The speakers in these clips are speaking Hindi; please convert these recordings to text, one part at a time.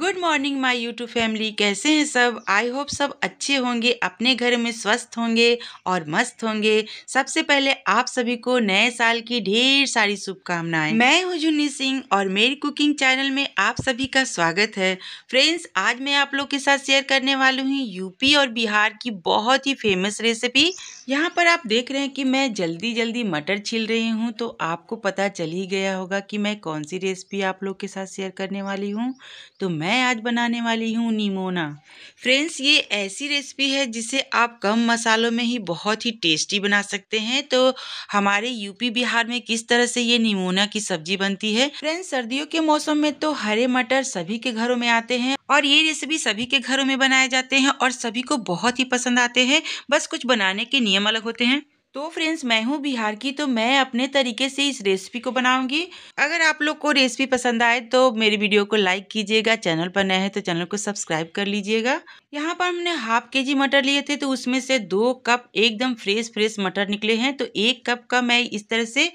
good morning my YouTube family कैसे हैं सब आई होप सब अच्छे होंगे अपने घर में स्वस्थ होंगे और मस्त होंगे सबसे पहले आप सभी को नए साल की ढेर सारी शुभकामनाएं मैं हूं जुन्नी सिंह और मेरी कुकिंग चैनल में आप सभी का स्वागत है फ्रेंड्स आज मैं आप लोग के साथ शेयर करने वाली हूँ यूपी और बिहार की बहुत ही फेमस रेसिपी यहाँ पर आप देख रहे हैं कि मैं जल्दी जल्दी मटर छील रही हूँ तो आपको पता चल ही गया होगा कि मैं कौन सी रेसिपी आप लोग के साथ शेयर करने वाली हूँ तो मैं मैं आज बनाने वाली हूँ निमोना फ्रेंड्स ये ऐसी रेसिपी है जिसे आप कम मसालों में ही बहुत ही टेस्टी बना सकते हैं तो हमारे यूपी बिहार में किस तरह से ये निमोना की सब्जी बनती है फ्रेंड्स सर्दियों के मौसम में तो हरे मटर सभी के घरों में आते हैं और ये रेसिपी सभी के घरों में बनाए जाते हैं और सभी को बहुत ही पसंद आते हैं बस कुछ बनाने के नियम अलग होते हैं तो फ्रेंड्स मैं हूँ बिहार की तो मैं अपने तरीके से इस रेसिपी को बनाऊंगी अगर आप लोग को रेसिपी पसंद आए तो मेरी वीडियो को लाइक कीजिएगा चैनल पर नए हैं तो चैनल को सब्सक्राइब कर लीजिएगा यहाँ पर हमने हाफ के जी मटर लिए थे तो उसमें से दो कप एकदम फ्रेश फ्रेश मटर निकले हैं तो एक कप का मैं इस तरह से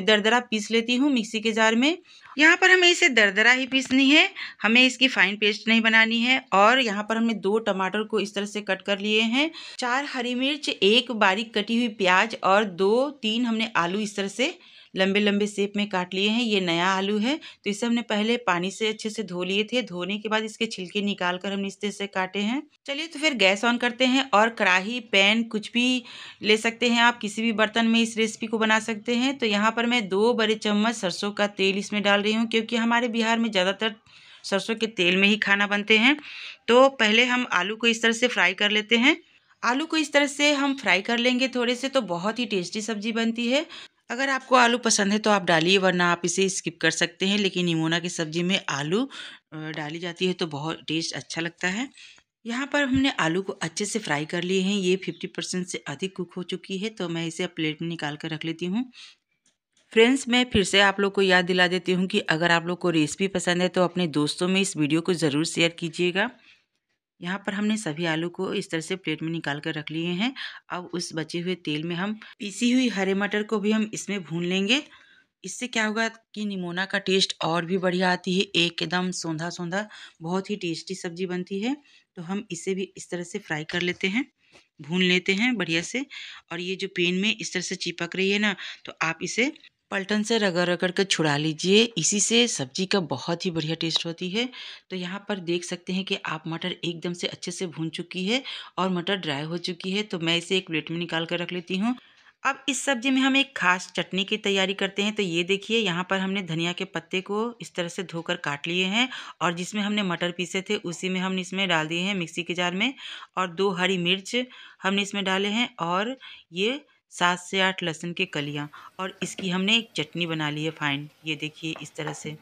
दरदरा पीस लेती हूँ मिक्सी के जार में यहाँ पर हमें इसे दरदरा ही पीसनी है हमें इसकी फाइन पेस्ट नहीं बनानी है और यहाँ पर हमने दो टमाटर को इस तरह से कट कर लिए हैं चार हरी मिर्च एक बारीक कटी हुई प्याज और दो तीन हमने आलू इस तरह से लंबे लंबे सेप में काट लिए हैं ये नया आलू है तो इसे हमने पहले पानी से अच्छे से धो लिए थे धोने के बाद इसके छिलके निकाल कर हमने इस तरह से काटे हैं चलिए तो फिर गैस ऑन करते हैं और कढ़ाही पैन कुछ भी ले सकते हैं आप किसी भी बर्तन में इस रेसिपी को बना सकते हैं तो यहाँ पर मैं दो बड़े चम्मच सरसों का तेल इसमें डाल रही हूँ क्योंकि हमारे बिहार में ज़्यादातर सरसों के तेल में ही खाना बनते हैं तो पहले हम आलू को इस तरह से फ्राई कर लेते हैं आलू को इस तरह से हम फ्राई कर लेंगे थोड़े से तो बहुत ही टेस्टी सब्जी बनती है अगर आपको आलू पसंद है तो आप डालिए वरना आप इसे स्किप कर सकते हैं लेकिन निमोना की सब्ज़ी में आलू डाली जाती है तो बहुत टेस्ट अच्छा लगता है यहाँ पर हमने आलू को अच्छे से फ्राई कर लिए हैं ये फिफ्टी परसेंट से अधिक कुक हो चुकी है तो मैं इसे प्लेट में निकाल कर रख लेती हूँ फ्रेंड्स मैं फिर से आप लोग को याद दिला देती हूँ कि अगर आप लोग को रेसिपी पसंद है तो अपने दोस्तों में इस वीडियो को ज़रूर शेयर कीजिएगा यहाँ पर हमने सभी आलू को इस तरह से प्लेट में निकाल कर रख लिए हैं अब उस बचे हुए तेल में हम पीसी हुई हरे मटर को भी हम इसमें भून लेंगे इससे क्या होगा कि निमोना का टेस्ट और भी बढ़िया आती है एकदम सौंधा सौंधा बहुत ही टेस्टी सब्जी बनती है तो हम इसे भी इस तरह से फ्राई कर लेते हैं भून लेते हैं बढ़िया से और ये जो पेन में इस तरह से चिपक रही है ना तो आप इसे पलटन से रगड़ रगड़ कर छुड़ा लीजिए इसी से सब्जी का बहुत ही बढ़िया टेस्ट होती है तो यहाँ पर देख सकते हैं कि आप मटर एकदम से अच्छे से भून चुकी है और मटर ड्राई हो चुकी है तो मैं इसे एक प्लेट में निकाल कर रख लेती हूँ अब इस सब्जी में हम एक खास चटनी की तैयारी करते हैं तो ये देखिए यहाँ पर हमने धनिया के पत्ते को इस तरह से धोकर काट लिए हैं और जिसमें हमने मटर पीसे थे उसी में हमने इसमें डाल दिए हैं मिक्सी के जार में और दो हरी मिर्च हमने इसमें डाले हैं और ये सात से आठ लहसुन के कलियाँ और इसकी हमने एक चटनी बना ली है फाइन ये देखिए इस तरह से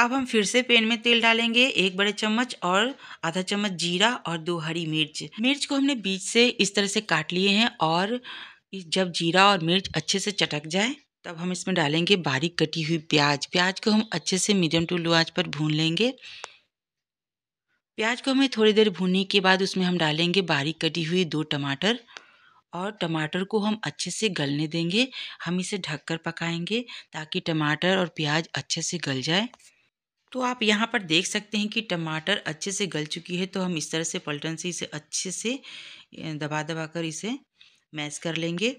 अब हम फिर से पैन में तेल डालेंगे एक बड़े चम्मच और आधा चम्मच जीरा और दो हरी मिर्च मिर्च को हमने बीच से इस तरह से काट लिए हैं और जब जीरा और मिर्च अच्छे से चटक जाए तब हम इसमें डालेंगे बारीक कटी हुई प्याज प्याज को हम अच्छे से मीडियम टू लो आंच पर भून लेंगे प्याज को हमें थोड़ी देर भूनने के बाद उसमें हम डालेंगे बारीक कटी हुई दो टमाटर और टमाटर को हम अच्छे से गलने देंगे हम इसे ढक कर पकाएंगे ताकि टमाटर और प्याज अच्छे से गल जाए तो आप यहाँ पर देख सकते हैं कि टमाटर अच्छे से गल चुकी है तो हम इस तरह से पलटन से इसे अच्छे से दबा दबा कर इसे मैश कर लेंगे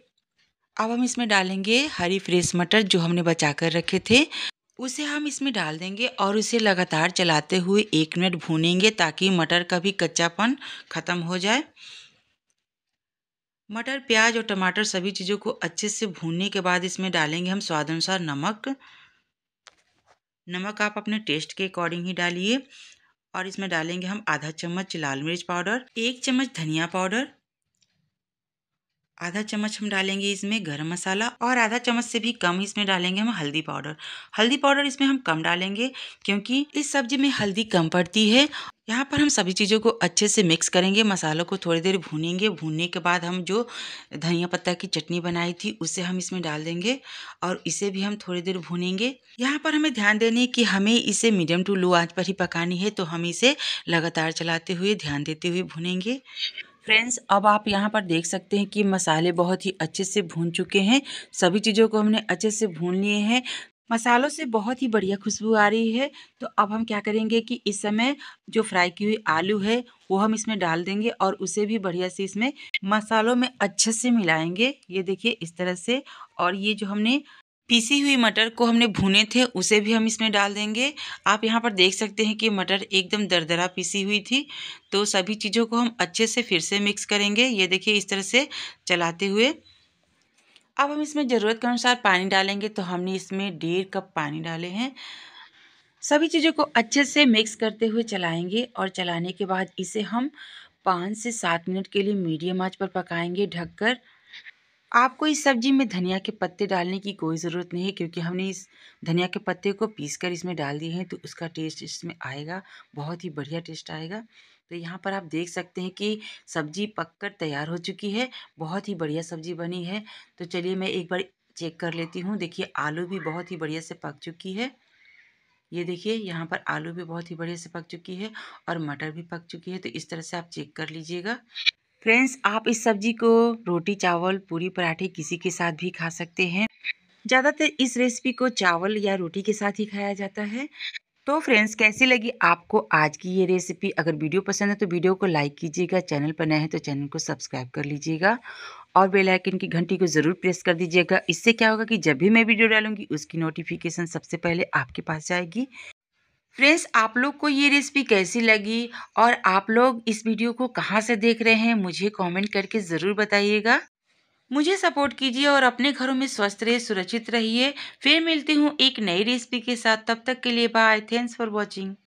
अब हम इसमें डालेंगे हरी फ्रेश मटर जो हमने बचा कर रखे थे उसे हम इसमें डाल देंगे और उसे लगातार चलाते हुए एक मिनट भूनेंगे ताकि मटर का भी कच्चापन ख़त्म हो जाए मटर प्याज और टमाटर सभी चीज़ों को अच्छे से भूनने के बाद इसमें डालेंगे हम स्वाद अनुसार नमक नमक आप अपने टेस्ट के अकॉर्डिंग ही डालिए और इसमें डालेंगे हम आधा चम्मच लाल मिर्च पाउडर एक चम्मच धनिया पाउडर आधा चम्मच हम डालेंगे इसमें गरम मसाला और आधा चम्मच से भी कम इसमें डालेंगे हम हल्दी पाउडर हल्दी पाउडर इसमें हम कम डालेंगे क्योंकि इस सब्जी में हल्दी कम पड़ती है यहाँ पर हम सभी चीज़ों को अच्छे से मिक्स करेंगे मसालों को थोड़ी देर भूनेंगे भूनने के बाद हम जो धनिया पत्ता की चटनी बनाई थी उसे हम इसमें डाल देंगे और इसे भी हम थोड़ी देर भूनेंगे यहाँ पर हमें ध्यान देने कि हमें इसे मीडियम टू लो आंच पर ही पकानी है तो हम इसे लगातार चलाते हुए ध्यान देते हुए भूनेंगे फ्रेंड्स अब आप यहाँ पर देख सकते हैं कि मसाले बहुत ही अच्छे से भून चुके हैं सभी चीज़ों को हमने अच्छे से भून लिए हैं मसालों से बहुत ही बढ़िया खुशबू आ रही है तो अब हम क्या करेंगे कि इस समय जो फ्राई की हुई आलू है वो हम इसमें डाल देंगे और उसे भी बढ़िया से इसमें मसालों में अच्छे से मिलाएंगे ये देखिए इस तरह से और ये जो हमने पीसी हुई मटर को हमने भुने थे उसे भी हम इसमें डाल देंगे आप यहाँ पर देख सकते हैं कि मटर एकदम दरदरा पीसी हुई थी तो सभी चीज़ों को हम अच्छे से फिर से मिक्स करेंगे ये देखिए इस तरह से चलाते हुए अब हम इसमें ज़रूरत के अनुसार पानी डालेंगे तो हमने इसमें डेढ़ कप पानी डाले हैं सभी चीज़ों को अच्छे से मिक्स करते हुए चलाएंगे और चलाने के बाद इसे हम पाँच से सात मिनट के लिए मीडियम आँच पर पकाएंगे ढककर आपको इस सब्जी में धनिया के पत्ते डालने की कोई ज़रूरत नहीं है क्योंकि हमने इस धनिया के पत्ते को पीस कर इसमें डाल दिए हैं तो उसका टेस्ट इसमें आएगा बहुत ही बढ़िया टेस्ट आएगा तो यहाँ पर आप देख सकते हैं कि सब्जी पककर तैयार हो चुकी है बहुत ही बढ़िया सब्जी बनी है तो चलिए मैं एक बार चेक कर लेती हूँ देखिए आलू भी बहुत ही बढ़िया से पक चुकी है ये देखिए यहाँ पर आलू भी बहुत ही बढ़िया से पक चुकी है और मटर भी पक चुकी है तो इस तरह से आप चेक कर लीजिएगा फ्रेंड्स आप इस सब्जी को रोटी चावल पूरी पराठे किसी के साथ भी खा सकते हैं ज़्यादातर इस रेसिपी को चावल या रोटी के साथ ही खाया जाता है तो फ्रेंड्स कैसी लगी आपको आज की ये रेसिपी अगर वीडियो पसंद है तो वीडियो को लाइक कीजिएगा चैनल पर नए हैं तो चैनल को सब्सक्राइब कर लीजिएगा और बेल आइकन की घंटी को ज़रूर प्रेस कर दीजिएगा इससे क्या होगा कि जब भी मैं वीडियो डालूंगी उसकी नोटिफिकेशन सबसे पहले आपके पास जाएगी फ्रेंड्स आप लोग को ये रेसिपी कैसी लगी और आप लोग इस वीडियो को कहाँ से देख रहे हैं मुझे कमेंट करके ज़रूर बताइएगा मुझे सपोर्ट कीजिए और अपने घरों में स्वस्थ रहिए सुरक्षित रहिए फिर मिलती हूँ एक नई रेसिपी के साथ तब तक के लिए बाय थैंक्स फॉर वॉचिंग